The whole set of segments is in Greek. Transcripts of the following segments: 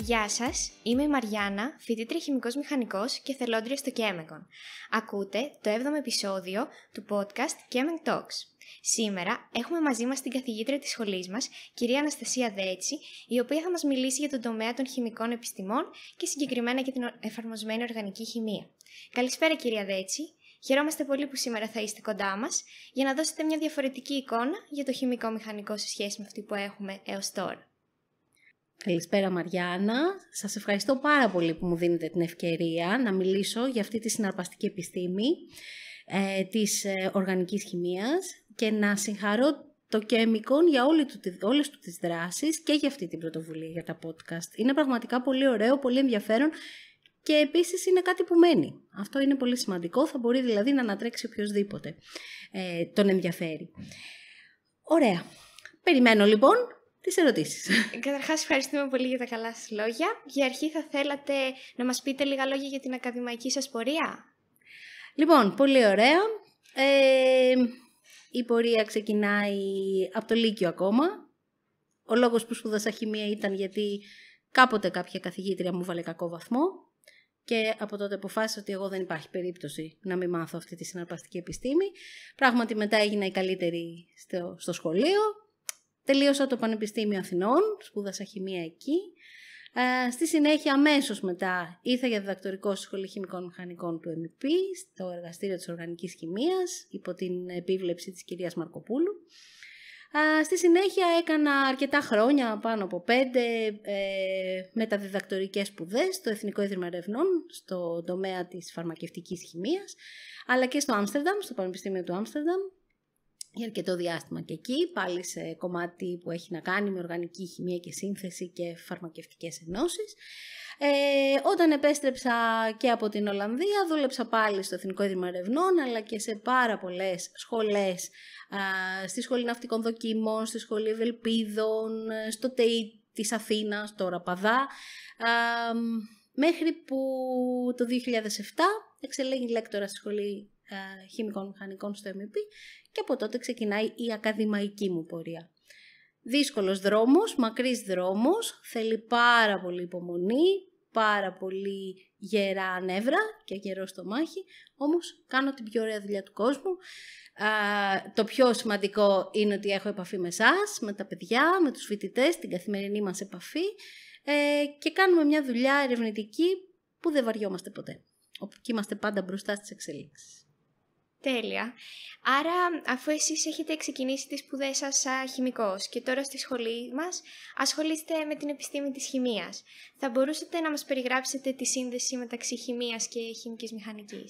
Γεια σας, είμαι η Μαριάννα, φοιτήτρια Χημικός Μηχανικός και θελόντρια στο Κέμεγκον. Ακούτε το 7ο επεισόδιο του podcast Κέμεγκ Talks. Σήμερα έχουμε μαζί μας την καθηγήτρια της σχολής μας, κυρία Αναστασία Δέτσι, η οποία θα μας μιλήσει για τον τομέα των χημικών επιστημών και συγκεκριμένα για την εφαρμοσμένη οργανική χημεία. Καλησπέρα κυρία Δέτσι, χαιρόμαστε πολύ που σήμερα θα είστε κοντά μας για να δώσετε μια διαφορετική εικόνα για το χημικό μηχανικό σε σχέση με αυτή που έχουμε έως τώρα. Καλησπέρα Μαριάννα. Σας ευχαριστώ πάρα πολύ που μου δίνετε την ευκαιρία να μιλήσω για αυτή τη συναρπαστική επιστήμη ε, της ε, οργανικής χημείας και να συγχαρώ το κεμικόν για όλη του, όλες του τις δράσεις και για αυτή την πρωτοβουλία για τα podcast. Είναι πραγματικά πολύ ωραίο, πολύ ενδιαφέρον και επίσης είναι κάτι που μένει. Αυτό είναι πολύ σημαντικό, θα μπορεί δηλαδή να ανατρέξει οποιοδήποτε ε, τον ενδιαφέρει. Ωραία. Περιμένω λοιπόν τις ερωτήσεις. Καταρχάς ευχαριστούμε πολύ για τα καλά σας λόγια. Για αρχή θα θέλατε να μας πείτε λίγα λόγια για την ακαδημαϊκή σας πορεία. Λοιπόν, πολύ ωραία. Ε, η πορεία ξεκινάει από το Λύκειο ακόμα. Ο λόγος που σπούδασα χημεία ήταν γιατί κάποτε κάποια καθηγήτρια μου βάλε κακό βαθμό και από τότε αποφάσισα ότι εγώ δεν υπάρχει περίπτωση να μην μάθω αυτή τη συναρπαστική επιστήμη. Πράγματι μετά έγινα η καλύτερη στο, στο σχολείο Τελείωσα το Πανεπιστήμιο Αθηνών, σπούδασα χημία εκεί. Ε, στη συνέχεια, αμέσως μετά, ήρθα για διδακτορικό στη Σχολή Χημικών Μηχανικών του ΕΜΠ, στο εργαστήριο της Οργανικής Χημίας, υπό την επίβλεψη της κυρίας Μαρκοπούλου. Ε, στη συνέχεια, έκανα αρκετά χρόνια, πάνω από πέντε, ε, μεταδιδακτορικέ σπουδές στο Εθνικό Ίδρυμα Ερευνών, στο τομέα της φαρμακευτικής χημίας, αλλά και στο Άμστερνταμ, στο Πανεπιστήμιο του Άμστερνταμ, για αρκετό διάστημα και εκεί, πάλι σε κομμάτι που έχει να κάνει με οργανική χημία και σύνθεση και φαρμακευτικές ενώσεις. Ε, όταν επέστρεψα και από την Ολλανδία, δούλεψα πάλι στο Εθνικό Ίδρυμα Ερευνών, αλλά και σε πάρα πολλές σχολές, α, στη Σχολή Ναυτικών Δοκίμων, στη Σχολή Ευελπίδων, στο ΤΕΙ της Αθήνας, τώρα Ραπαδά, α, μέχρι που το 2007 εξελέγει λέκτορα στη Σχολή ε, Χημικών Μηχανικών στο MEP και από τότε ξεκινάει η ακαδημαϊκή μου πορεία. Δύσκολος δρόμος, μακρύς δρόμος, θέλει πάρα πολύ υπομονή, πάρα πολύ γερά νεύρα και γερό στο μάχη, όμως κάνω την πιο ωραία δουλειά του κόσμου. το πιο σημαντικό είναι ότι έχω επαφή με εσάς, με τα παιδιά, με τους φοιτητές, την καθημερινή μας επαφή ε, και κάνουμε μια δουλειά ερευνητική που δεν βαριόμαστε ποτέ, όπου είμαστε πάντα μπροστά στις εξελίξεις. Τέλεια. Άρα, αφού εσείς έχετε ξεκινήσει τις σπουδές σας σαν χημικός και τώρα στη σχολή μας, ασχολείστε με την επιστήμη της χημίας. θα μπορούσατε να μας περιγράψετε τη σύνδεση μεταξύ χημίας και χημικής μηχανικής.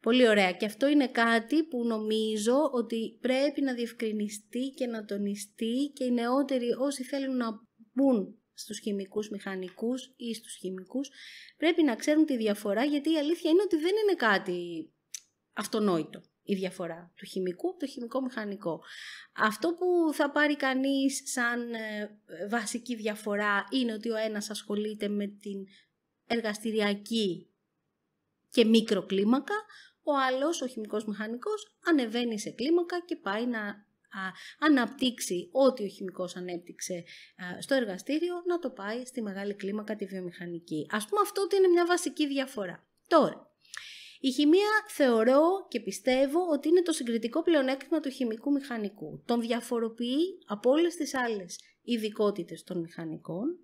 Πολύ ωραία. Και αυτό είναι κάτι που νομίζω ότι πρέπει να διευκρινιστεί και να τονιστεί και οι νεότεροι όσοι θέλουν να μπουν στους χημικούς μηχανικούς ή στους χημικούς πρέπει να ξέρουν τη διαφορά γιατί η αλήθεια είναι ότι δεν είναι κάτι αυτονόητο η διαφορά του χημικού από το χημικό-μηχανικό. Αυτό που θα πάρει κανείς σαν ε, βασική διαφορά είναι ότι ο ένας ασχολείται με την εργαστηριακή και μικροκλίμακα, ο άλλος, ο χημικός-μηχανικός, ανεβαίνει σε κλίμακα και πάει να αναπτύξει ό,τι ο χημικός ανέπτυξε στο εργαστήριο, να το πάει στη μεγάλη κλίμακα τη βιομηχανική. Ας πούμε αυτό ότι είναι μια βασική διαφορά. Τώρα, η χημεία θεωρώ και πιστεύω ότι είναι το συγκριτικό πλεονέκτημα του χημικού μηχανικού. Τον διαφοροποιεί από όλες τις άλλες ειδικότητες των μηχανικών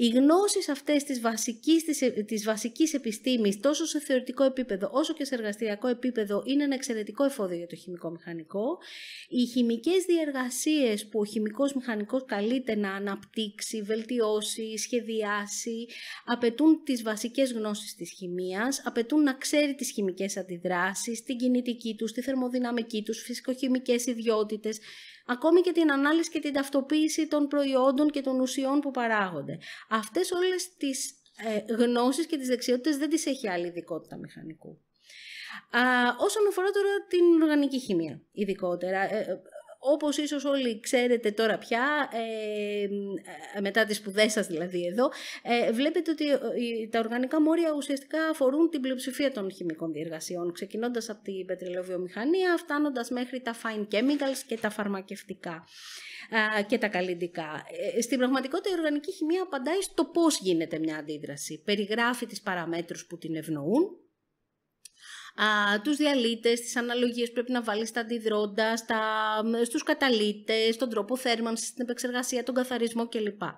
οι γνώσεις αυτές της βασικής, της, βασικής επιστήμης, τόσο σε θεωρητικό επίπεδο όσο και σε εργαστηριακό επίπεδο, είναι ένα εξαιρετικό εφόδιο για το χημικό μηχανικό. Οι χημικές διεργασίες που ο χημικός μηχανικός καλείται να αναπτύξει, βελτιώσει, σχεδιάσει, απαιτούν τις βασικές γνώσεις της χημίας, απαιτούν να ξέρει τις χημικές αντιδράσεις, την κινητική τους, τη θερμοδυναμική τους, φυσικοχημικές ιδιότητες, ακόμη και την ανάλυση και την ταυτοποίηση των προϊόντων και των ουσιών που παράγονται. Αυτές όλες τις ε, γνώσεις και τις δεξιότητες δεν τις έχει άλλη ειδικότητα μηχανικού. Α, όσον αφορά τώρα την οργανική χημεία ειδικότερα, ε, όπως ίσως όλοι ξέρετε τώρα πια, ε, ε μετά τις σπουδές σας δηλαδή εδώ, ε, βλέπετε ότι ε, τα οργανικά μόρια ουσιαστικά αφορούν την πλειοψηφία των χημικών διεργασιών, ξεκινώντας από την πετρελαιοβιομηχανία, φτάνοντας μέχρι τα fine chemicals και τα φαρμακευτικά ε, και τα καλλιντικά. Στην πραγματικότητα η οργανική χημεία απαντάει στο πώς γίνεται μια αντίδραση. Περιγράφει τις παραμέτρους που την ευνοούν, α, τους διαλύτες, τις αναλογίες που πρέπει να βάλεις στα αντιδρόντα, στα, στους καταλύτες, τον τρόπο θέρμανσης, την επεξεργασία, τον καθαρισμό κλπ. Α,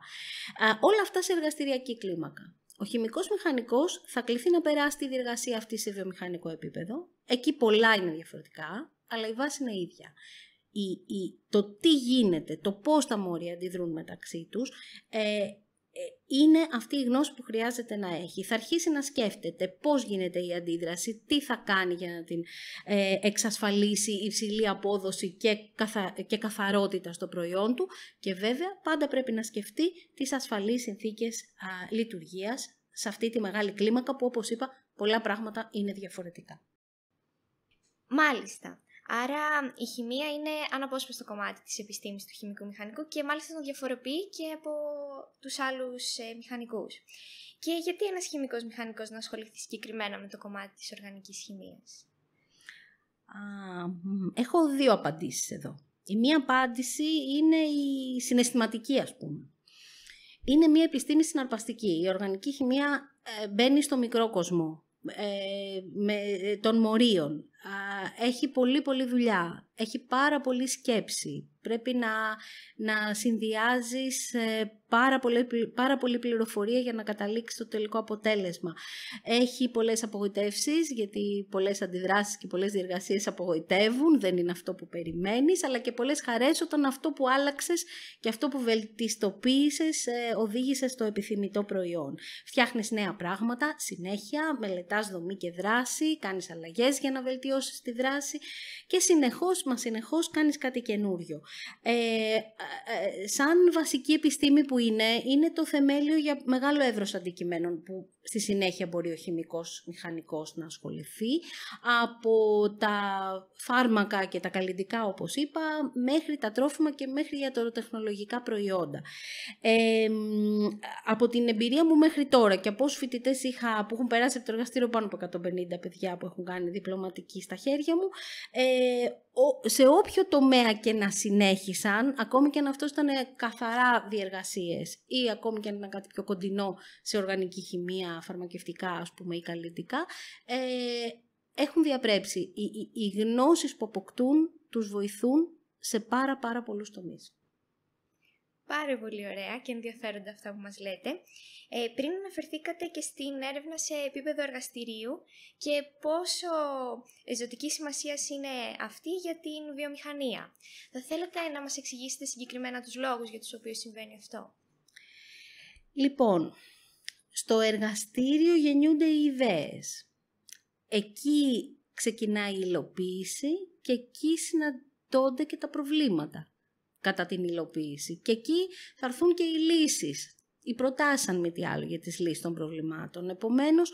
όλα αυτά σε εργαστηριακή κλίμακα. Ο χημικός μηχανικός θα κληθεί να περάσει τη διεργασία αυτή σε βιομηχανικό επίπεδο. Εκεί πολλά είναι διαφορετικά, αλλά η βάση είναι ίδια. Η, η, το τι γίνεται, το πώς τα μόρια αντιδρούν μεταξύ τους, ε, ε, είναι αυτή η γνώση που χρειάζεται να έχει. Θα αρχίσει να σκέφτεται πώς γίνεται η αντίδραση, τι θα κάνει για να την ε, εξασφαλίσει υψηλή απόδοση και, καθα, καθαρότητα στο προϊόν του και βέβαια πάντα πρέπει να σκεφτεί τις ασφαλείς συνθήκες α, λειτουργίας σε αυτή τη μεγάλη κλίμακα που όπως είπα πολλά πράγματα είναι διαφορετικά. Μάλιστα. Άρα η χημεία είναι αναπόσπαστο κομμάτι της επιστήμης του χημικού μηχανικού και μάλιστα τον διαφοροποιεί και από τους άλλους ε, μηχανικούς. Και γιατί ένας χημικός μηχανικός να ασχοληθεί συγκεκριμένα με το κομμάτι της οργανικής χημείας. Α, έχω δύο απαντήσεις εδώ. Η μία απάντηση είναι η συναισθηματική ας πούμε. Είναι μια επιστήμη συναρπαστική. Η οργανική χημεία ε, μπαίνει στο μικρό κοσμό ε, με, ε, των μορίων. Έχει πολύ πολύ δουλειά, έχει πάρα πολύ σκέψη. Πρέπει να, να συνδυάζεις ε, πάρα πολλή, πληροφορία για να καταλήξει το τελικό αποτέλεσμα. Έχει πολλές απογοητεύσεις, γιατί πολλές αντιδράσεις και πολλές διεργασίες απογοητεύουν, δεν είναι αυτό που περιμένεις, αλλά και πολλές χαρές όταν αυτό που άλλαξες και αυτό που βελτιστοποίησες ε, οδήγησε στο επιθυμητό προϊόν. Φτιάχνεις νέα πράγματα, συνέχεια, μελετάς δομή και δράση, κάνεις αλλαγές για να βελτιώσεις τη δράση και συνεχώς, μα συνεχώς κάνεις κάτι καινούριο. Ε, ε, ε σαν βασική επιστήμη που είναι, το θεμέλιο για μεγάλο εύρος αντικειμένων που στη συνέχεια μπορεί ο χημικός μηχανικός να ασχοληθεί, από τα φάρμακα και τα καλλιντικά όπως είπα, μέχρι τα τρόφιμα και μέχρι τα τεχνολογικά προϊόντα. Ε, από την εμπειρία μου μέχρι τώρα και από όσους φοιτητές είχα που έχουν περάσει από το εργαστήριο πάνω από 150 παιδιά που έχουν κάνει διπλωματική στα χέρια μου, ε, σε όποιο τομέα και να συνέχισαν, ακόμη και αν αυτό ήταν καθαρά διεργασίες ή ακόμη και αν ήταν κάτι πιο κοντινό σε οργανική χημεία φαρμακευτικά ας πούμε ή καλλιτικά, ε, έχουν διαπρέψει. Οι, οι, γνώσεις που αποκτούν τους βοηθούν σε πάρα πάρα πολλούς τομείς. Πάρα πολύ ωραία και ενδιαφέροντα αυτά που μας λέτε. Ε, πριν αναφερθήκατε και στην έρευνα σε επίπεδο εργαστηρίου και πόσο ζωτική σημασία είναι αυτή για την βιομηχανία. Θα θέλατε να μας εξηγήσετε συγκεκριμένα τους λόγους για τους οποίους συμβαίνει αυτό. Λοιπόν, στο εργαστήριο γεννιούνται οι ιδέες. Εκεί ξεκινάει η υλοποίηση και εκεί συναντώνται και τα προβλήματα κατά την υλοποίηση. Και εκεί θα έρθουν και οι λύσεις, οι προτάσεις αν τι άλλο για τις λύσεις των προβλημάτων. Επομένως,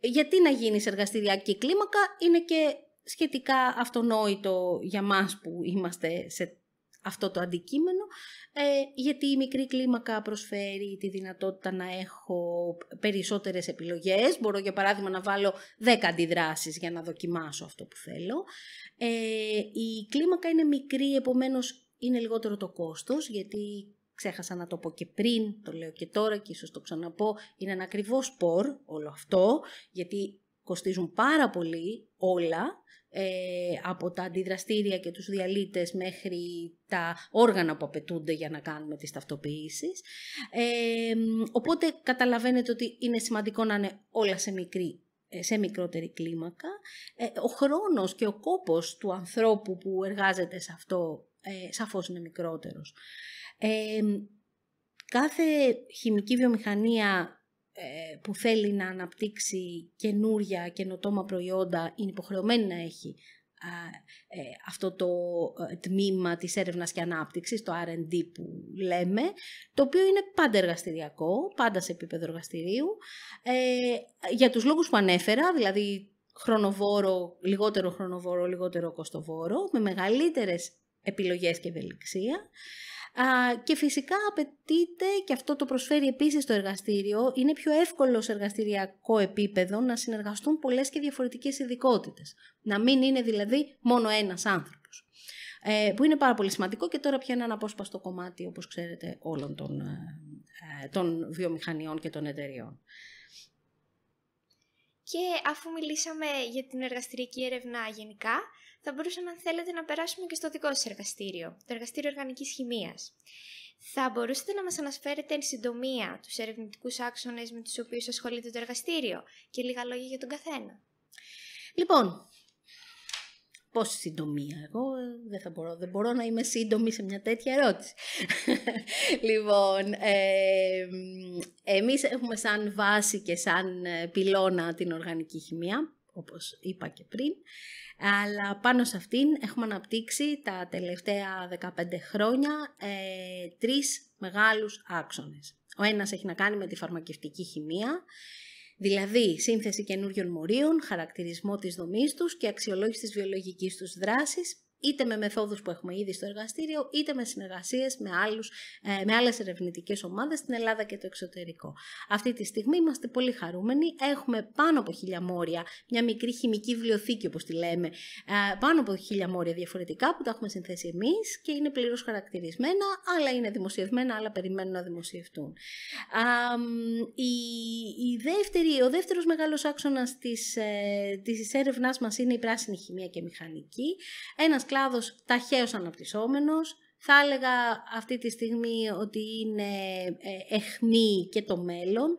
γιατί να γίνεις σε εργαστηριακή κλίμακα είναι και σχετικά αυτονόητο για μας που είμαστε σε αυτό το αντικείμενο ε, γιατί η μικρή κλίμακα προσφέρει τη δυνατότητα να έχω περισσότερες επιλογές. Μπορώ για παράδειγμα να βάλω 10 αντιδράσεις για να δοκιμάσω αυτό που θέλω. Ε, η κλίμακα είναι μικρή, επομένως είναι λιγότερο το κόστος, γιατί ξέχασα να το πω και πριν, το λέω και τώρα και ίσως το ξαναπώ, είναι ένα ακριβό σπορ όλο αυτό, γιατί κοστίζουν πάρα πολύ όλα, ε, από τα αντιδραστήρια και τους διαλύτες μέχρι τα όργανα που απαιτούνται για να κάνουμε τις ταυτοποιήσεις. Ε, οπότε καταλαβαίνετε ότι είναι σημαντικό να είναι όλα σε μικρή ε, σε μικρότερη κλίμακα. Ε, ο χρόνος και ο κόπος του ανθρώπου που εργάζεται σε αυτό ε, σαφώς είναι μικρότερος. Κάθε χημική βιομηχανία ε, που θέλει να αναπτύξει καινούρια καινοτόμα προϊόντα είναι υποχρεωμένη να έχει ε, αυτό το ε, τμήμα της έρευνας και ανάπτυξης, το R&D που λέμε, το οποίο είναι πάντα εργαστηριακό, πάντα σε επίπεδο εργαστηρίου. για τους λόγους που ανέφερα, δηλαδή χρονοβόρο, λιγότερο χρονοβόρο, λιγότερο κοστοβόρο, με μεγαλύτερες επιλογές και ευελιξία και φυσικά απαιτείται, και αυτό το προσφέρει επίσης το εργαστήριο, είναι πιο εύκολος σε εργαστηριακό επίπεδο να συνεργαστούν πολλές και διαφορετικές ειδικότητες. Να μην είναι δηλαδή μόνο ένας άνθρωπος. Ε, που είναι πάρα πολύ σημαντικό και τώρα πια είναι ένα απόσπαστο κομμάτι, όπως ξέρετε, όλων των, ε, ε βιομηχανιών και των εταιριών. Και αφού μιλήσαμε για την εργαστηριακή έρευνα γενικά, θα μπορούσαμε αν θέλετε να περάσουμε και στο δικό σας εργαστήριο, το Εργαστήριο Οργανικής Χημίας. Θα μπορούσατε να μας αναφέρετε εν συντομία τους ερευνητικούς άξονες με τους οποίους ασχολείται το εργαστήριο και λίγα λόγια για τον καθένα. Λοιπόν, πόση συντομία εγώ, ε, δεν θα μπορώ, δεν μπορώ να είμαι σύντομη σε μια τέτοια ερώτηση. λοιπόν, ε, εμείς έχουμε σαν βάση και σαν ε, πυλώνα την οργανική χημεία, όπως είπα και πριν. Αλλά πάνω σε αυτήν έχουμε αναπτύξει τα τελευταία 15 χρόνια ε, τρεις μεγάλους άξονες. Ο ένας έχει να κάνει με τη φαρμακευτική χημεία, δηλαδή σύνθεση καινούριων μορίων, χαρακτηρισμό της δομής τους και αξιολόγηση της βιολογικής τους δράσης είτε με μεθόδους που έχουμε ήδη στο εργαστήριο, είτε με συνεργασίες με, άλλους, ε, με άλλες ερευνητικές ομάδες στην Ελλάδα και το εξωτερικό. Αυτή τη στιγμή είμαστε πολύ χαρούμενοι, έχουμε πάνω από χίλια μόρια, μια μικρή χημική βιβλιοθήκη όπως τη λέμε, ε, πάνω από χίλια μόρια διαφορετικά που τα έχουμε συνθέσει εμείς και είναι πληρώ χαρακτηρισμένα, άλλα είναι δημοσιευμένα, άλλα περιμένουν να δημοσιευτούν. η, η δεύτερη, ο δεύτερος μεγάλος άξονας της, ε, της μας είναι η πράσινη χημεία και μηχανική. Ένας κλάδος ταχαίως αναπτυσσόμενος, θα έλεγα αυτή τη στιγμή ότι είναι ε, εχμή και το μέλλον.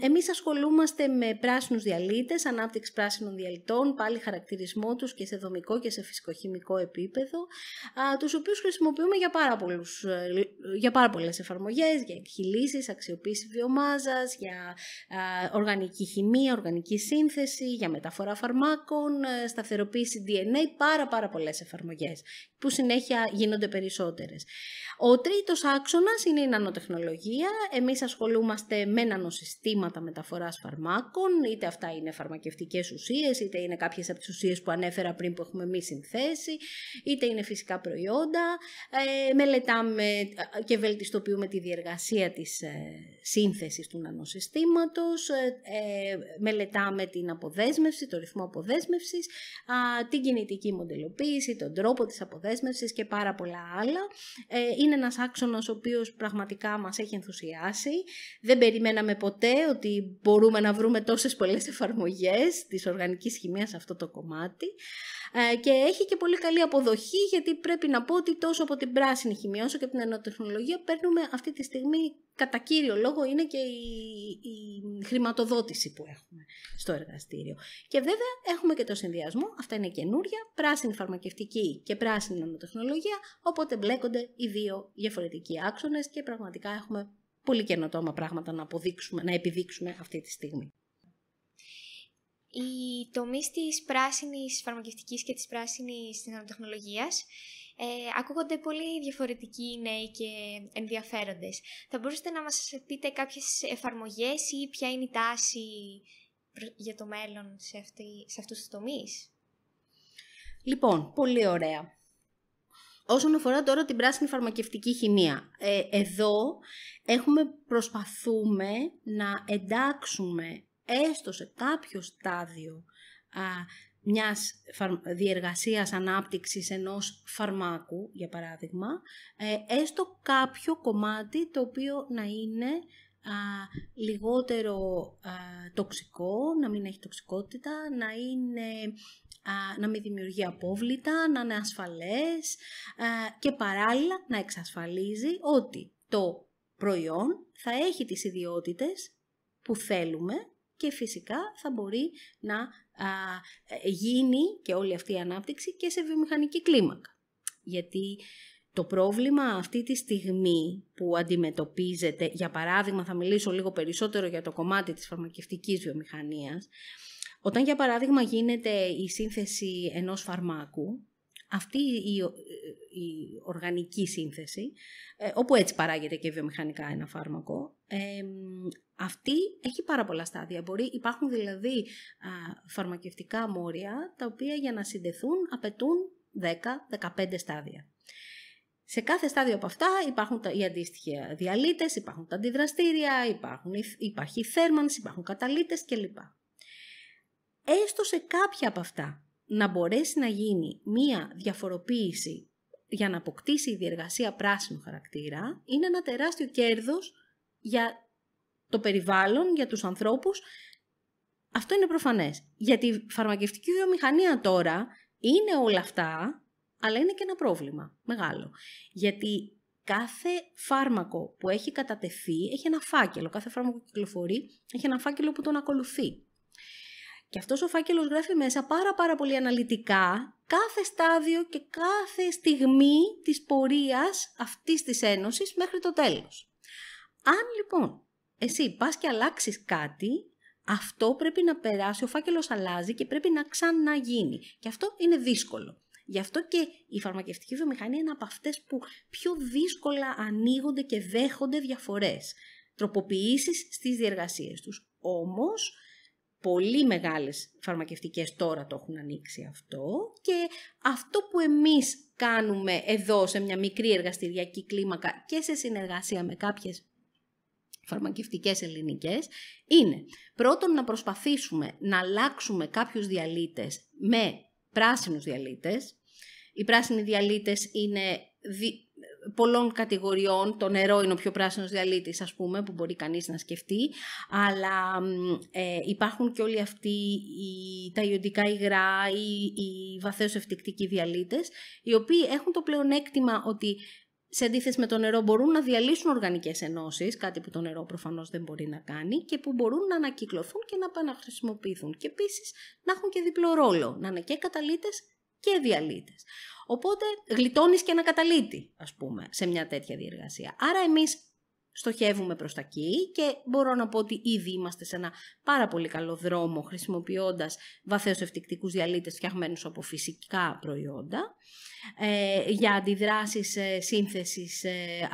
Εμείς ασχολούμαστε με πράσινους διαλύτες, ανάπτυξη πράσινων διαλυτών, πάλι χαρακτηρισμό τους και σε δομικό και σε φυσικοχημικό επίπεδο, τους οποίους χρησιμοποιούμε για πάρα, πολλούς, ε, για πάρα πολλές εφαρμογές, για εκχυλήσεις, αξιοποίηση βιομάζας, για οργανική χημεία, οργανική σύνθεση, για μεταφορά φαρμάκων, ε, σταθεροποίηση DNA, πάρα πάρα πολλές εφαρμογές που συνέχεια γίνονται περισσότερες. Ο τρίτος άξονας είναι η νανοτεχνολογία. Εμείς ασχολούμαστε με νανοσυστήματα μεταφοράς φαρμάκων, είτε αυτά είναι φαρμακευτικές ουσίες, είτε είναι κάποιες από τις ουσίες που ανέφερα πριν που έχουμε μη συνθέσει, είτε είναι φυσικά προϊόντα. Ε, μελετάμε ε, και βελτιστοποιούμε τη διεργασία της ε, σύνθεσης του νανοσυστήματος, ε, ε μελετάμε την αποδέσμευση, το ρυθμό αποδέσμευσης, την κινητική μοντελοποίηση, τον τρόπο της αποδέσμευσης και πάρα πολλά ε, είναι ένας άξονας ο οποίος πραγματικά μας έχει ενθουσιάσει. Δεν περιμέναμε ποτέ ότι μπορούμε να βρούμε τόσες πολλές εφαρμογές της οργανικής χημίας σε αυτό το κομμάτι. Ε, και έχει και πολύ καλή αποδοχή, γιατί πρέπει να πω ότι τόσο από την πράσινη χημία όσο και από την ανατεχνολογία παίρνουμε αυτή τη στιγμή κατά κύριο λόγο είναι και η, χρηματοδότηση που έχουμε στο εργαστήριο. Και βέβαια έχουμε και το συνδυασμό, αυτά είναι καινούρια, πράσινη φαρμακευτική και πράσινη νανοτεχνολογία, οπότε μπλέκονται οι δύο διαφορετικοί άξονες και πραγματικά έχουμε πολύ καινοτόμα πράγματα να, αποδείξουμε, να επιδείξουμε αυτή τη στιγμή οι τομείς της πράσινης φαρμακευτικής και της πράσινης νανοτεχνολογίας ε, ακούγονται πολύ διαφορετικοί νέοι και ενδιαφέροντες. Θα μπορούσατε να μας πείτε κάποιες εφαρμογές ή ποια είναι η τάση για το μέλλον σε, σε αυτούς τους τομείς. Λοιπόν, πολύ ωραία. Όσον αφορά τώρα την πράσινη φαρμακευτική χημεία, ε, εδώ έχουμε προσπαθούμε να εντάξουμε έστω σε κάποιο στάδιο α, μιας διεργασίας ανάπτυξης ενός φαρμάκου, για παράδειγμα, ε, έστω κάποιο κομμάτι το οποίο να είναι λιγότερο α, τοξικό, να μην έχει τοξικότητα, να, είναι, να μην δημιουργεί απόβλητα, να είναι ασφαλές και παράλληλα να εξασφαλίζει ότι το προϊόν θα έχει τις ιδιότητες που θέλουμε και φυσικά θα μπορεί να ε, γίνει και όλη αυτή η ανάπτυξη και σε βιομηχανική κλίμακα. Γιατί το πρόβλημα αυτή τη στιγμή που αντιμετωπίζεται, για παράδειγμα θα μιλήσω λίγο περισσότερο για το κομμάτι της φαρμακευτικής βιομηχανίας, όταν για παράδειγμα γίνεται η σύνθεση ενός φαρμάκου, αυτή η, η οργανική σύνθεση, ε, όπου έτσι παράγεται και βιομηχανικά ένα φάρμακο, αυτή έχει πάρα πολλά στάδια. Μπορεί, υπάρχουν δηλαδή φαρμακευτικά μόρια, τα οποία για να συνδεθούν απαιτούν 10-15 στάδια. Σε κάθε στάδιο από αυτά υπάρχουν τα, οι αντίστοιχοι διαλύτες, υπάρχουν τα αντιδραστήρια, υπάρχουν, υπάρχει θέρμανση, υπάρχουν καταλύτες κλπ. Έστω σε κάποια από αυτά να μπορέσει να γίνει μία διαφοροποίηση για να αποκτήσει η διεργασία πράσινου χαρακτήρα, είναι ένα τεράστιο κέρδος για το περιβάλλον, για τους ανθρώπους. Αυτό είναι προφανές. Γιατί τη φαρμακευτική βιομηχανία τώρα είναι όλα αυτά, αλλά είναι και ένα πρόβλημα μεγάλο. Γιατί κάθε φάρμακο που έχει κατατεθεί έχει ένα φάκελο. Κάθε φάρμακο που κυκλοφορεί έχει ένα φάκελο που τον ακολουθεί. Και αυτός ο φάκελος γράφει μέσα πάρα πάρα πολύ αναλυτικά κάθε στάδιο και κάθε στιγμή της πορείας αυτής της ένωσης μέχρι το τέλος. Αν λοιπόν εσύ πας και αλλάξεις κάτι, αυτό πρέπει να περάσει, ο φάκελος αλλάζει και πρέπει να ξαναγίνει. Και αυτό είναι δύσκολο. Γι' αυτό και η φαρμακευτική βιομηχανία είναι από αυτές που πιο δύσκολα ανοίγονται και δέχονται διαφορές, τροποποιήσεις στις διεργασίες τους. Όμως, πολύ μεγάλες φαρμακευτικές τώρα το έχουν ανοίξει αυτό και αυτό που εμείς κάνουμε εδώ σε μια μικρή εργαστηριακή κλίμακα και σε συνεργασία με κάποιες φαρμακευτικές ελληνικές είναι πρώτον να προσπαθήσουμε να αλλάξουμε κάποιους διαλύτες με πράσινους διαλύτες. Οι πράσινοι διαλύτες είναι πολλών κατηγοριών. Το νερό είναι ο πιο πράσινος διαλύτης, ας πούμε, που μπορεί κανείς να σκεφτεί. Αλλά ε, υπάρχουν και όλοι αυτοί οι, τα ιοντικά υγρά, οι, οι βαθέως ευτικτικοί διαλύτες, οι οποίοι έχουν το πλεονέκτημα ότι σε αντίθεση με το νερό μπορούν να διαλύσουν οργανικές ενώσεις, κάτι που το νερό προφανώς δεν μπορεί να κάνει, και που μπορούν να ανακυκλωθούν και να επαναχρησιμοποιηθούν. Και επίσης να έχουν και διπλό ρόλο, να είναι και καταλύτες και διαλύτες. Οπότε γλιτώνεις και ένα καταλήτη, ας πούμε, σε μια τέτοια διεργασία. Άρα εμείς στοχεύουμε προς τα εκεί και μπορώ να πω ότι ήδη είμαστε σε ένα πάρα πολύ καλό δρόμο χρησιμοποιώντας βαθέως ευτικτικούς διαλύτες φτιαγμένους από φυσικά προϊόντα ε, για αντιδράσεις ε, σύνθεσης ε,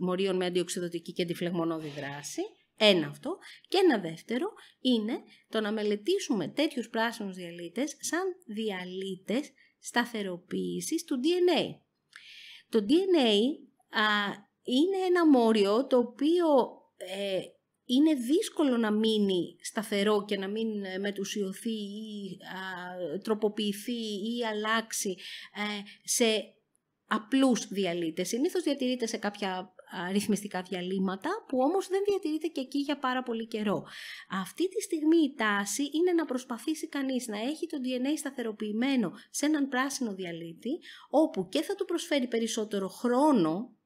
μορίων με αντιοξυδοτική και αντιφλεγμονώδη δράση. Ένα αυτό. Και ένα δεύτερο είναι το να μελετήσουμε τέτοιους πράσινους διαλύτες σαν διαλύτες σταθεροποίησης του DNA. Το DNA είναι ένα μόριο το οποίο ε, είναι δύσκολο να μείνει σταθερό και να μην ε, μετουσιωθεί ή α, τροποποιηθεί ή αλλάξει ε, σε απλούς διαλύτες. Συνήθως διατηρείται σε κάποια ρυθμιστικά διαλύματα που όμως δεν διατηρείται και εκεί για πάρα πολύ καιρό. Αυτή τη στιγμή η τάση είναι να προσπαθήσει κανείς να έχει το DNA σταθεροποιημένο σε έναν πράσινο διαλύτη όπου και θα του προσφέρει περισσότερο χρόνο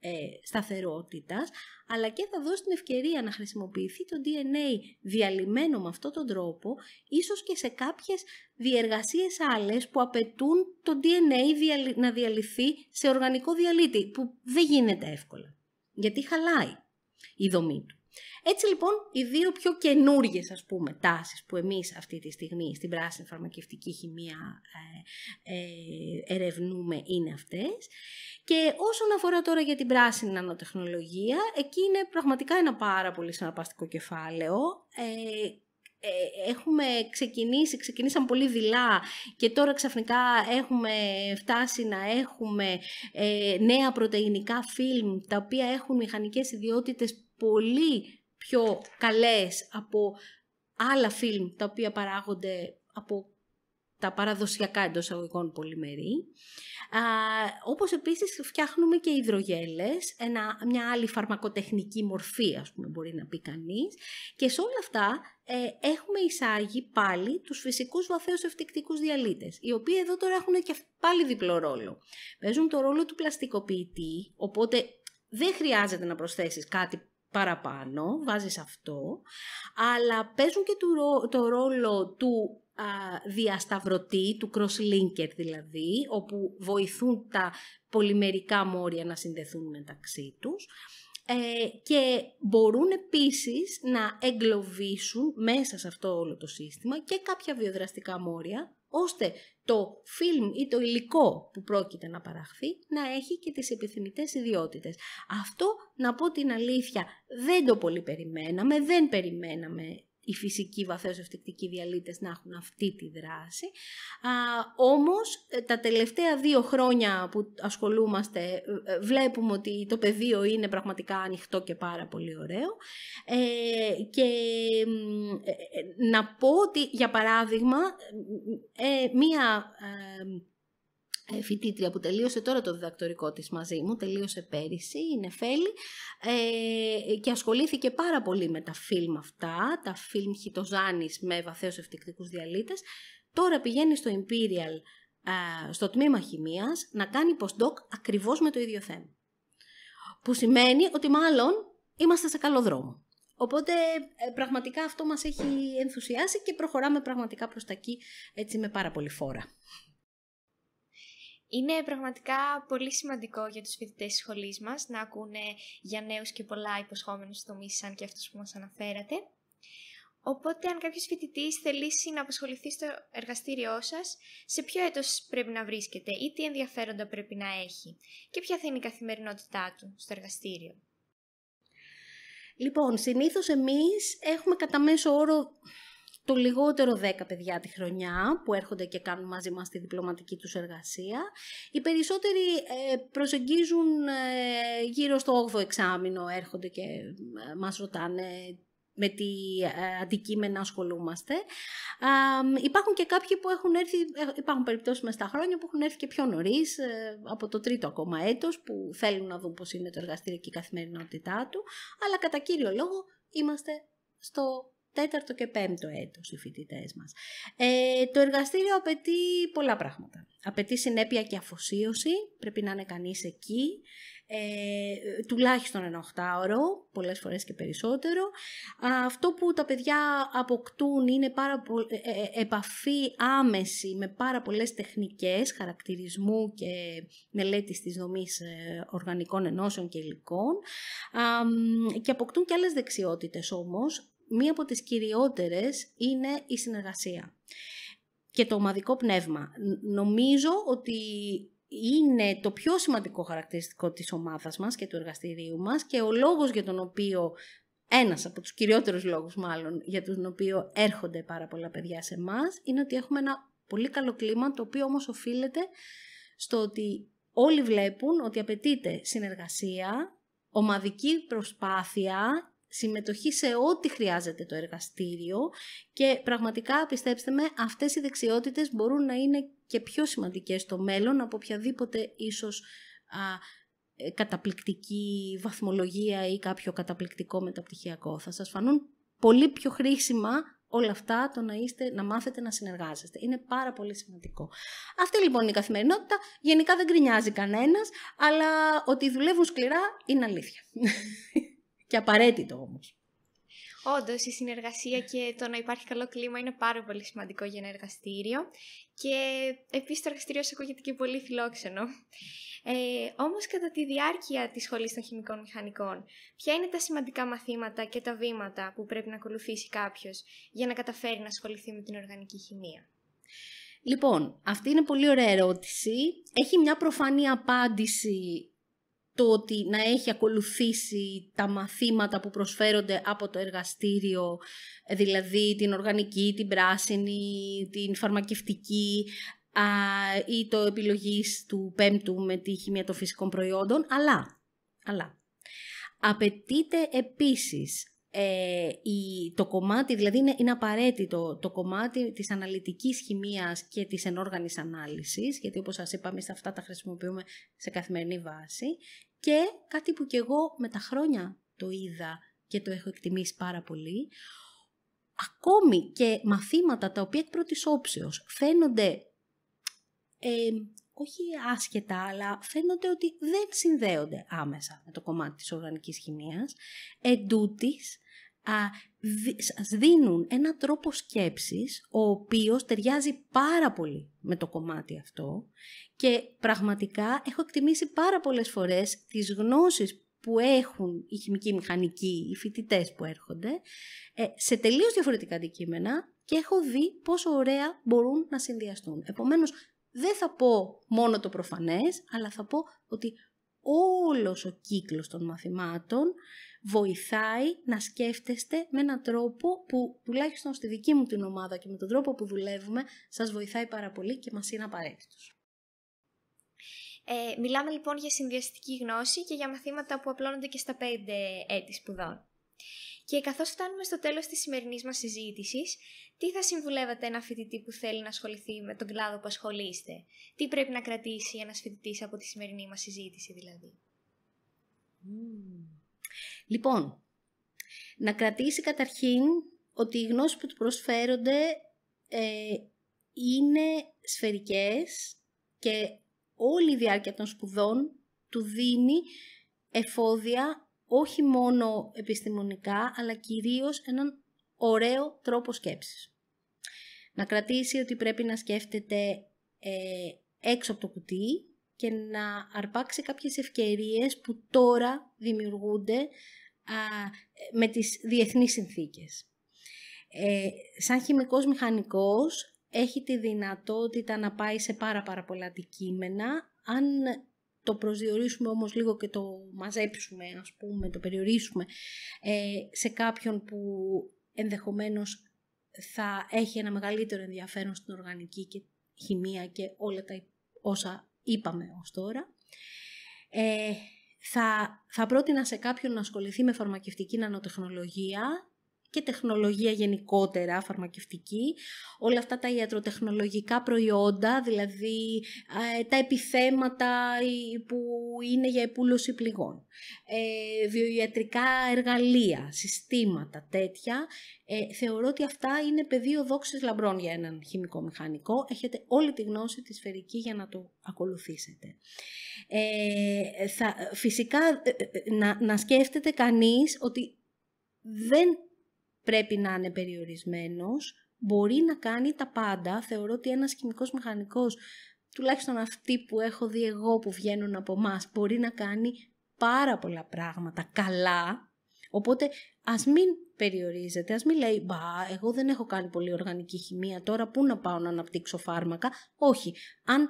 ε, σταθερότητας, αλλά και θα δώσει την ευκαιρία να χρησιμοποιηθεί το DNA διαλυμένο με αυτόν τον τρόπο, ίσως και σε κάποιες διεργασίες άλλες που απαιτούν το DNA να διαλυθεί σε οργανικό διαλύτη, που δεν γίνεται εύκολα γιατί χαλάει η δομή του. Έτσι λοιπόν οι δύο πιο καινούργιες ας πούμε τάσεις που εμείς αυτή τη στιγμή στην πράσινη φαρμακευτική χημεία ε, ε, ερευνούμε είναι αυτές. Και όσον αφορά τώρα για την πράσινη νανοτεχνολογία, εκεί είναι πραγματικά ένα πάρα πολύ συναρπαστικό κεφάλαιο. Ε, ε, έχουμε ξεκινήσει, ξεκινήσαμε πολύ δειλά και τώρα ξαφνικά έχουμε φτάσει να έχουμε ε, νέα πρωτεϊνικά φιλμ τα οποία έχουν μηχανικές ιδιότητες πολύ πιο καλές από άλλα φιλμ τα οποία παράγονται από τα παραδοσιακά εντός αγωγικών πολυμερή. Α, όπως επίσης φτιάχνουμε και υδρογέλες, ένα, μια άλλη φαρμακοτεχνική μορφή ας πούμε μπορεί να πει κανείς. Και σε όλα αυτά ε, έχουμε εισάγει πάλι τους φυσικούς βαθέως ευτικτικούς διαλύτες, οι οποίοι εδώ τώρα έχουν και πάλι διπλό ρόλο. Παίζουν το ρόλο του πλαστικοποιητή, οπότε δεν χρειάζεται να προσθέσεις κάτι παραπάνω, βάζεις αυτό, αλλά παίζουν και το ρόλο του διασταυρωτή, του cross δηλαδή, όπου βοηθούν τα πολυμερικά μόρια να συνδεθούν μεταξύ τους ε, και μπορούν επίσης να εγκλωβίσουν μέσα σε αυτό όλο το σύστημα και κάποια βιοδραστικά μόρια, ώστε το φιλμ ή το υλικό που πρόκειται να παραχθεί να έχει και τις επιθυμητές ιδιότητες. Αυτό, να πω την αλήθεια, δεν το πολύ περιμέναμε, δεν περιμέναμε οι φυσικοί βαθέως-ευτεκτικοί διαλύτες να έχουν αυτή τη δράση. Α, όμως, ε, τα τελευταία δύο χρόνια που ασχολούμαστε ε, ε, βλέπουμε ότι το πεδίο είναι πραγματικά ανοιχτό και πάρα πολύ ωραίο. και να πω ότι, για παράδειγμα, μία... Ε, φοιτήτρια που τελείωσε τώρα το διδακτορικό της μαζί μου, τελείωσε πέρυσι, είναι φέλη ε, και ασχολήθηκε πάρα πολύ με τα φιλμ αυτά, τα φιλμ χιτοζάνης με βαθαίους ευτικτικούς διαλύτες. Τώρα πηγαίνει στο Imperial, ε, στο τμήμα χημίας, να κάνει postdoc ακριβώς με το ίδιο θέμα. Που σημαίνει ότι μάλλον είμαστε σε καλό δρόμο. Οπότε ε, πραγματικά αυτό μας έχει ενθουσιάσει και προχωράμε πραγματικά προς τα εκεί έτσι με πάρα πολύ φόρα. Είναι πραγματικά πολύ σημαντικό για τους φοιτητές της σχολής μας να ακούνε για νέους και πολλά υποσχόμενους τομείς σαν και αυτούς που μας αναφέρατε. Οπότε, αν κάποιος φοιτητής θελήσει να απασχοληθεί στο εργαστήριό σας, σε ποιο έτος πρέπει να βρίσκεται ή τι ενδιαφέροντα πρέπει να έχει και ποια θα είναι η καθημερινότητά του στο εργαστήριο. Λοιπόν, συνήθως εμείς έχουμε κατά μέσο όρο το λιγότερο 10 παιδιά τη χρονιά που έρχονται και κάνουν μαζί μας τη διπλωματική τους εργασία. Οι περισσότεροι ε, προσεγγίζουν ε, γύρω στο 8ο εξάμεινο, έρχονται και ε, μας ρωτάνε με τι αντικείμενα ασχολούμαστε. Υπάρχουν και κάποιοι που έχουν έρθει, υπάρχουν περιπτώσεις μες στα χρόνια που έχουν έρθει και πιο νωρίς, από το τρίτο ακόμα έτος, που θέλουν να δουν πώς είναι το εργαστήριο και η καθημερινότητά του, αλλά κατά κύριο λόγο είμαστε στο τέταρτο και πέμπτο έτος οι φοιτητές μας. Ε, το εργαστήριο απαιτεί πολλά πράγματα. Απαιτεί συνέπεια και αφοσίωση, πρέπει να είναι κανείς εκεί, ε, τουλάχιστον ένα οχτάωρο, πολλές φορές και περισσότερο. Αυτό που τα παιδιά αποκτούν είναι πάρα ε, ε, ε, επαφή άμεση με πάρα πολλές τεχνικές χαρακτηρισμού και μελέτης της δομής οργανικών ενώσεων και υλικών και αποκτούν και άλλες δεξιότητες όμως μία από τις κυριότερες είναι η συνεργασία και το ομαδικό πνεύμα. Νομίζω ότι είναι το πιο σημαντικό χαρακτηριστικό της ομάδας μας και του εργαστηρίου μας και ο λόγος για τον οποίο, ένας από τους κυριότερους λόγους μάλλον, για τον οποίο έρχονται πάρα πολλά παιδιά σε εμάς, είναι ότι έχουμε ένα πολύ καλό κλίμα, το οποίο όμως οφείλεται στο ότι όλοι βλέπουν ότι απαιτείται συνεργασία, ομαδική προσπάθεια συμμετοχή σε ό,τι χρειάζεται το εργαστήριο και πραγματικά πιστέψτε με αυτές οι δεξιότητες μπορούν να είναι και πιο σημαντικές στο μέλλον από οποιαδήποτε ίσως ε, καταπληκτική βαθμολογία ή κάποιο καταπληκτικό μεταπτυχιακό. Θα σας φανούν πολύ πιο χρήσιμα όλα αυτά το να, είστε, να μάθετε να συνεργάζεστε. Είναι πάρα πολύ σημαντικό. Αυτή λοιπόν είναι η καθημερινότητα. Γενικά δεν κρινιάζει κανένας, αλλά ότι δουλεύουν σκληρά είναι αλήθεια. και απαραίτητο όμως. Όντως, η συνεργασία και το να υπάρχει καλό κλίμα είναι πάρα πολύ σημαντικό για ένα εργαστήριο. Και επίσης το εργαστήριο σου ακούγεται και πολύ φιλόξενο. Ε, Όμως, κατά τη διάρκεια της σχολής των χημικών μηχανικών, ποια είναι τα σημαντικά μαθήματα και τα βήματα που πρέπει να ακολουθήσει κάποιος για να καταφέρει να ασχοληθεί με την οργανική χημεία. Λοιπόν, αυτή είναι πολύ ωραία ερώτηση. Έχει μια προφανή απάντηση το ότι να έχει ακολουθήσει τα μαθήματα που προσφέρονται από το εργαστήριο, ε, δηλαδή την οργανική, την πράσινη, την φαρμακευτική ή το επιλογής του πέμπτου με τη χημεία των φυσικών προϊόντων, αλλά, αλλά απαιτείται επίσης ε, το κομμάτι, δηλαδή είναι, απαραίτητο το κομμάτι της αναλυτικής χημείας και της ενόργανης ανάλυσης, γιατί όπως σας είπα εμείς αυτά τα χρησιμοποιούμε σε καθημερινή βάση, και κάτι που και εγώ με τα χρόνια το είδα και το έχω εκτιμήσει πάρα πολύ, ακόμη και μαθήματα τα οποία εκ πρώτης όψεως φαίνονται ε, όχι άσχετα, αλλά φαίνονται ότι δεν συνδέονται άμεσα με το κομμάτι της οργανικής χημίας, εντούτοις σας δίνουν ένα τρόπο σκέψης ο οποίος ταιριάζει πάρα πολύ με το κομμάτι αυτό και πραγματικά έχω εκτιμήσει πάρα πολλές φορές τις γνώσεις που έχουν οι χημικοί μηχανικοί, οι φοιτητές που έρχονται, ε, σε τελείως διαφορετικά αντικείμενα και έχω δει πόσο ωραία μπορούν να συνδυαστούν. Επομένως, δεν θα πω μόνο το προφανές, αλλά θα πω ότι όλος ο κύκλος των μαθημάτων βοηθάει να σκέφτεστε με έναν τρόπο που τουλάχιστον στη δική μου την ομάδα και με τον τρόπο που δουλεύουμε σας βοηθάει πάρα πολύ και μας είναι απαραίτητος. Ε, μιλάμε λοιπόν για συνδυαστική γνώση και για μαθήματα που απλώνονται και στα 5 έτη σπουδών. Και καθώς φτάνουμε στο τέλος της σημερινής μας συζήτησης, τι θα συμβουλεύατε ένα φοιτητή που θέλει να ασχοληθεί με τον κλάδο που ασχολείστε. Τι πρέπει να κρατήσει ένας φοιτητής από τη σημερινή μας συζήτηση δηλαδή. Λοιπόν, να κρατήσει καταρχήν ότι οι γνώσεις που του προσφέρονται ε, είναι σφαιρικές και όλη η διάρκεια των σπουδών του δίνει εφόδια όχι μόνο επιστημονικά, αλλά κυρίως έναν ωραίο τρόπο σκέψης. Να κρατήσει ότι πρέπει να σκέφτεται ε, έξω από το κουτί και να αρπάξει κάποιες ευκαιρίες που τώρα δημιουργούνται με τις διεθνείς συνθήκες. Ε, σαν χημικός μηχανικός έχει τη δυνατότητα να πάει σε πάρα πάρα πολλά αντικείμενα αν το προσδιορίσουμε όμως λίγο και το μαζέψουμε, ας πούμε, το περιορίσουμε ε, σε κάποιον που ενδεχομένως θα έχει ένα μεγαλύτερο ενδιαφέρον στην οργανική και χημεία και όλα τα όσα είπαμε ως τώρα. Ε, θα, θα πρότεινα σε κάποιον να ασχοληθεί με φαρμακευτική νανοτεχνολογία και τεχνολογία γενικότερα, φαρμακευτική, όλα αυτά τα ιατροτεχνολογικά προϊόντα, δηλαδή ε, τα επιθέματα ε, που είναι για επούλωση πληγών, ε, βιοιατρικά εργαλεία, συστήματα, τέτοια, ε, θεωρώ ότι αυτά είναι πεδίο δόξης λαμπρών για έναν χημικό μηχανικό. Έχετε όλη τη γνώση της σφαιρική για να το ακολουθήσετε. Ε, θα, φυσικά, ε, να, να σκέφτεται κανείς ότι δεν πρέπει να είναι περιορισμένος, μπορεί να κάνει τα πάντα. Θεωρώ ότι ένας χημικός μηχανικός, τουλάχιστον αυτοί που έχω δει εγώ που βγαίνουν από εμάς, μπορεί να κάνει πάρα πολλά πράγματα καλά. Οπότε ας μην περιορίζεται, ας μην λέει «Μπα, εγώ δεν έχω κάνει πολύ οργανική χημεία, τώρα πού να πάω να αναπτύξω φάρμακα». Όχι, αν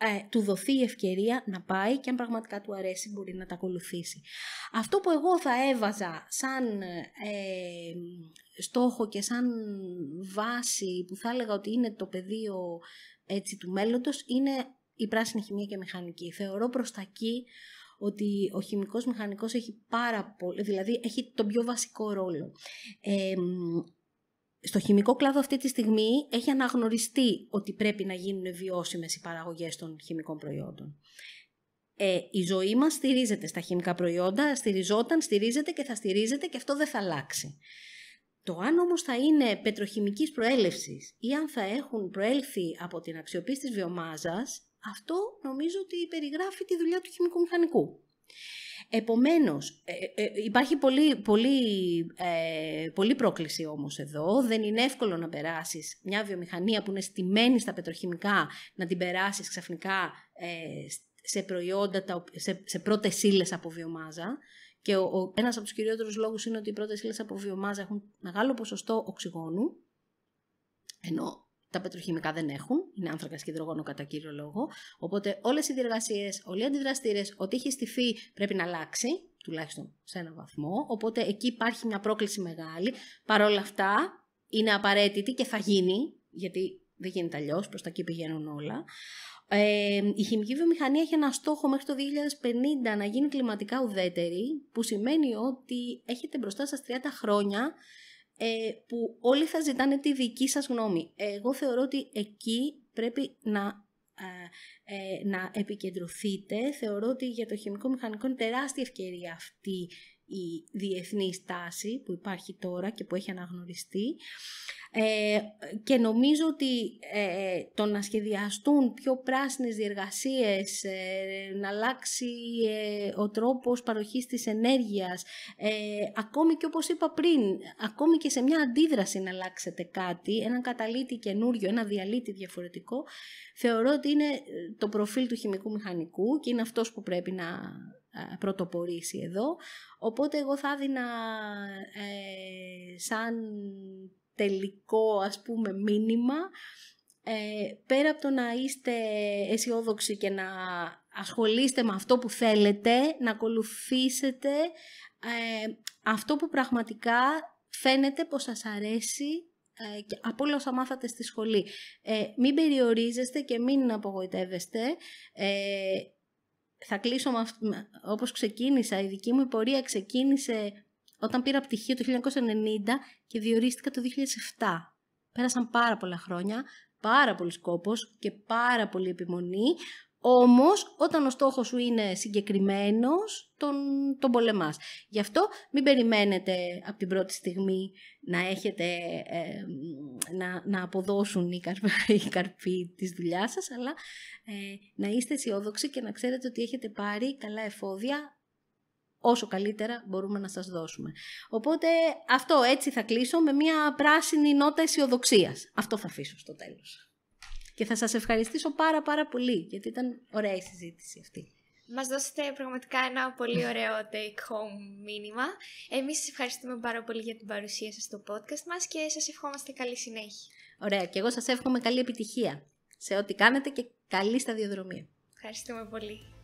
ε, του δοθεί η ευκαιρία να πάει και αν πραγματικά του αρέσει μπορεί να τα ακολουθήσει. Αυτό που εγώ θα έβαζα σαν ε, στόχο και σαν βάση που θα έλεγα ότι είναι το πεδίο έτσι, του μέλλοντος είναι η πράσινη χημεία και μηχανική. Θεωρώ προς τα εκεί ότι ο χημικός μηχανικός έχει πάρα πολύ, δηλαδή έχει τον πιο βασικό ρόλο στο χημικό κλάδο αυτή τη στιγμή έχει αναγνωριστεί ότι πρέπει να γίνουν βιώσιμες οι παραγωγές των χημικών προϊόντων. Ε, η ζωή μας στηρίζεται στα χημικά προϊόντα, στηριζόταν, στηρίζεται και θα στηρίζεται και αυτό δεν θα αλλάξει. Το αν όμως θα είναι πετροχημικής προέλευσης ή αν θα έχουν προέλθει από την αξιοποίηση της βιομάζας, αυτό νομίζω ότι περιγράφει τη δουλειά του χημικού μηχανικού. Επομένως, ε, ε, ε, υπάρχει πολύ, πολύ, ε, πολύ πρόκληση όμως εδώ. Δεν είναι εύκολο να περάσεις μια βιομηχανία που είναι στημένη στα πετροχημικά, να την περάσεις ξαφνικά σε προϊόντα, σε, σε πρώτες από βιομάζα. Και ο, ένας από τους κυριότερους λόγους είναι ότι οι πρώτες ύλες από βιομάζα έχουν μεγάλο ποσοστό οξυγόνου, ενώ τα πετροχημικά δεν έχουν, είναι άνθρακας και υδρογόνο κατά κύριο λόγο. Οπότε όλες οι διεργασίες, όλοι οι αντιδραστήρες, ό,τι έχει στηθεί πρέπει να αλλάξει, τουλάχιστον σε έναν βαθμό. Οπότε εκεί υπάρχει μια πρόκληση μεγάλη. Παρ' όλα αυτά είναι απαραίτητη και θα γίνει, γιατί δεν γίνεται αλλιώς, προς τα εκεί πηγαίνουν όλα. Ε, η χημική βιομηχανία έχει ένα στόχο μέχρι το 2050 να γίνει κλιματικά ουδέτερη, που σημαίνει ότι έχετε μπροστά σας 30 χρόνια ε, που όλοι θα ζητάνε τη δική σας γνώμη. Εγώ θεωρώ ότι εκεί πρέπει να, ε, ε, να επικεντρωθείτε. Θεωρώ ότι για το χημικό μηχανικό είναι τεράστια ευκαιρία αυτή η διεθνή στάση που υπάρχει τώρα και που έχει αναγνωριστεί ε, και νομίζω ότι ε, το να σχεδιαστούν πιο πράσινες διεργασίες, ε, να αλλάξει ε, ο τρόπος παροχής της ενέργειας, ακόμη και όπως είπα πριν, ακόμη και σε μια αντίδραση να αλλάξετε κάτι, έναν καταλήτη καινούριο, ένα διαλύτη διαφορετικό, θεωρώ ότι είναι το προφίλ του χημικού μηχανικού και είναι αυτός που πρέπει να ε, πρωτοπορήσει εδώ. Οπότε εγώ θα έδινα ε, σαν τελικό ας πούμε μήνυμα ε, πέρα από το να είστε αισιόδοξοι και να ασχολείστε με αυτό που θέλετε, να ακολουθήσετε ε, αυτό που πραγματικά φαίνεται πως σας αρέσει ε, από όλα όσα μάθατε στη σχολή. μην περιορίζεστε και μην απογοητεύεστε θα κλείσω με όπως ξεκίνησα. Η δική μου πορεία ξεκίνησε όταν πήρα πτυχίο το 1990 και διορίστηκα το 2007. Πέρασαν πάρα πολλά χρόνια, πάρα πολύ σκόπος και πάρα πολλή επιμονή όμως, όταν ο στόχος σου είναι συγκεκριμένος, τον, τον πολεμάς. Γι' αυτό μην περιμένετε από την πρώτη στιγμή να έχετε, να, να αποδώσουν οι καρποί, της σας, αλλά ε, να είστε αισιόδοξοι και να ξέρετε ότι έχετε πάρει καλά εφόδια όσο καλύτερα μπορούμε να σας δώσουμε. Οπότε αυτό έτσι θα κλείσω με μια πράσινη νότα αισιοδοξίας. Αυτό θα αφήσω στο τέλος. Και θα σας ευχαριστήσω πάρα πάρα πολύ, γιατί ήταν ωραία η συζήτηση αυτή. Μας δώσετε πραγματικά ένα πολύ ωραίο take home μήνυμα. Εμείς σας ευχαριστούμε πάρα πολύ για την παρουσία σας στο podcast μας και σας ευχόμαστε καλή συνέχεια. Ωραία, και εγώ σας εύχομαι καλή επιτυχία σε ό,τι κάνετε και καλή σταδιοδρομία. Ευχαριστούμε πολύ.